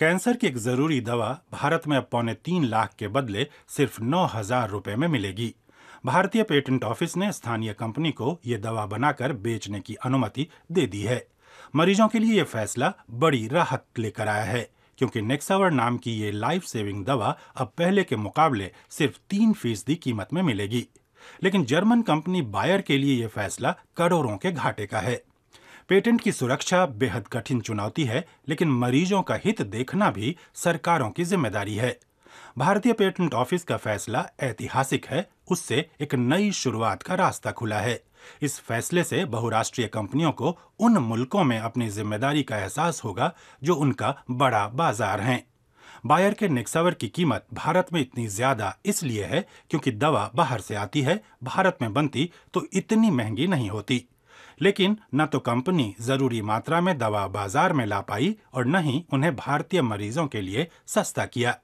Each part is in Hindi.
कैंसर की एक जरूरी दवा भारत में अब पौने तीन लाख के बदले सिर्फ नौ हजार रुपये में मिलेगी भारतीय पेटेंट ऑफिस ने स्थानीय कंपनी को ये दवा बनाकर बेचने की अनुमति दे दी है मरीजों के लिए ये फैसला बड़ी राहत लेकर आया है क्योंकि नेक्सावर नाम की ये लाइफ सेविंग दवा अब पहले के मुकाबले सिर्फ तीन फीसदी कीमत में मिलेगी लेकिन जर्मन कंपनी बायर के लिए यह फैसला करोड़ों के घाटे का है पेटेंट की सुरक्षा बेहद कठिन चुनौती है लेकिन मरीजों का हित देखना भी सरकारों की जिम्मेदारी है भारतीय पेटेंट ऑफिस का फैसला ऐतिहासिक है उससे एक नई शुरुआत का रास्ता खुला है इस फैसले से बहुराष्ट्रीय कंपनियों को उन मुल्कों में अपनी जिम्मेदारी का एहसास होगा जो उनका बड़ा बाजार हैं बायर के निक्सावर की कीमत भारत में इतनी ज्यादा इसलिए है क्योंकि दवा बाहर से आती है भारत में बनती तो इतनी महंगी नहीं होती लेकिन न तो कंपनी जरूरी मात्रा में दवा बाजार में ला पाई और न ही उन्हें भारतीय मरीजों के लिए सस्ता किया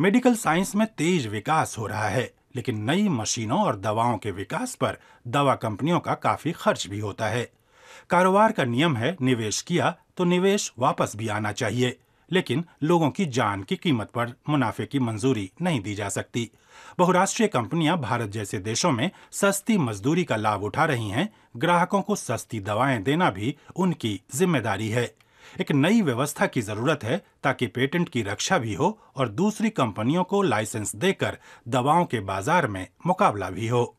मेडिकल साइंस में तेज विकास हो रहा है लेकिन नई मशीनों और दवाओं के विकास पर दवा कंपनियों का काफी खर्च भी होता है कारोबार का नियम है निवेश किया तो निवेश वापस भी आना चाहिए लेकिन लोगों की जान की कीमत पर मुनाफे की मंजूरी नहीं दी जा सकती बहुराष्ट्रीय कंपनियां भारत जैसे देशों में सस्ती मजदूरी का लाभ उठा रही हैं ग्राहकों को सस्ती दवाएं देना भी उनकी जिम्मेदारी है एक नई व्यवस्था की जरूरत है ताकि पेटेंट की रक्षा भी हो और दूसरी कंपनियों को लाइसेंस देकर दवाओं के बाजार में मुकाबला भी हो